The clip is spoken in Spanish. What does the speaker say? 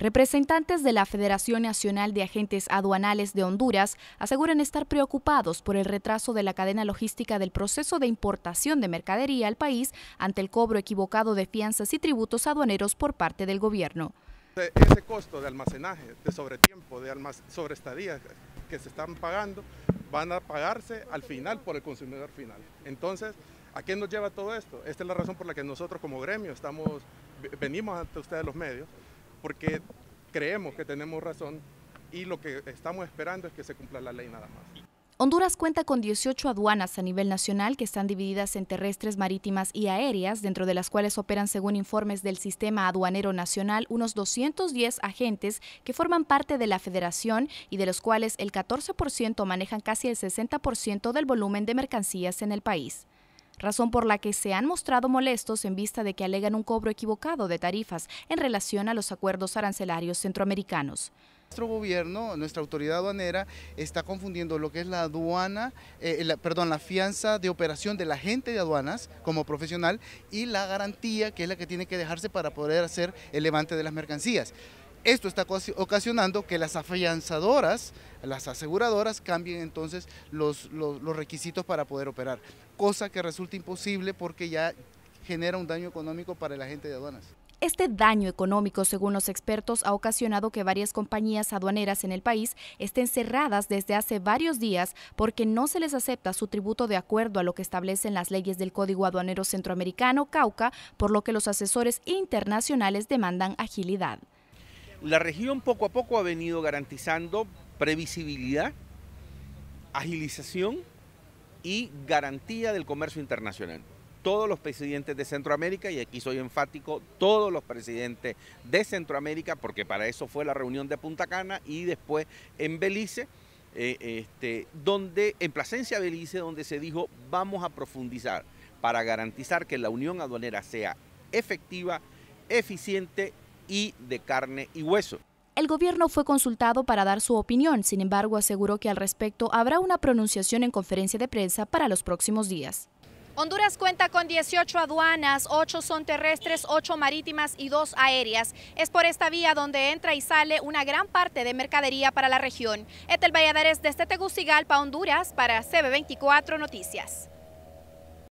Representantes de la Federación Nacional de Agentes Aduanales de Honduras aseguran estar preocupados por el retraso de la cadena logística del proceso de importación de mercadería al país ante el cobro equivocado de fianzas y tributos aduaneros por parte del gobierno. Ese costo de almacenaje, de sobretiempo, de sobreestadía que se están pagando, van a pagarse al final por el consumidor final. Entonces, ¿a qué nos lleva todo esto? Esta es la razón por la que nosotros como gremio estamos, venimos ante ustedes los medios porque creemos que tenemos razón y lo que estamos esperando es que se cumpla la ley nada más. Honduras cuenta con 18 aduanas a nivel nacional que están divididas en terrestres, marítimas y aéreas, dentro de las cuales operan, según informes del Sistema Aduanero Nacional, unos 210 agentes que forman parte de la federación y de los cuales el 14% manejan casi el 60% del volumen de mercancías en el país razón por la que se han mostrado molestos en vista de que alegan un cobro equivocado de tarifas en relación a los acuerdos arancelarios centroamericanos. Nuestro gobierno, nuestra autoridad aduanera está confundiendo lo que es la aduana, eh, perdón, la fianza de operación de la gente de aduanas como profesional y la garantía que es la que tiene que dejarse para poder hacer el levante de las mercancías. Esto está ocasionando que las afianzadoras, las aseguradoras, cambien entonces los, requisitos para poder operar, cosa que resulta imposible porque ya genera un daño económico para la gente de aduanas. Este daño económico, según los expertos, ha ocasionado que varias compañías aduaneras en el país estén cerradas desde hace varios días porque no se les acepta su tributo de acuerdo a lo que establecen las leyes del Código Aduanero Centroamericano, Cauca, por lo que los asesores internacionales demandan agilidad. La región poco a poco ha venido garantizando previsibilidad, agilización y garantía del comercio internacional. Todos los presidentes de Centroamérica, y aquí soy enfático, todos los presidentes de Centroamérica, porque para eso fue la reunión de Punta Cana y después en Belice, eh, este, donde, en Plasencia Belice, donde se dijo vamos a profundizar para garantizar que la unión aduanera sea efectiva, eficiente y de carne y hueso. El gobierno fue consultado para dar su opinión, sin embargo aseguró que al respecto habrá una pronunciación en conferencia de prensa para los próximos días. Honduras cuenta con 18 aduanas, 8 son terrestres, 8 marítimas y 2 aéreas. Es por esta vía donde entra y sale una gran parte de mercadería para la región. Etel Valladares desde Tegucigalpa, Honduras, para CB24 Noticias.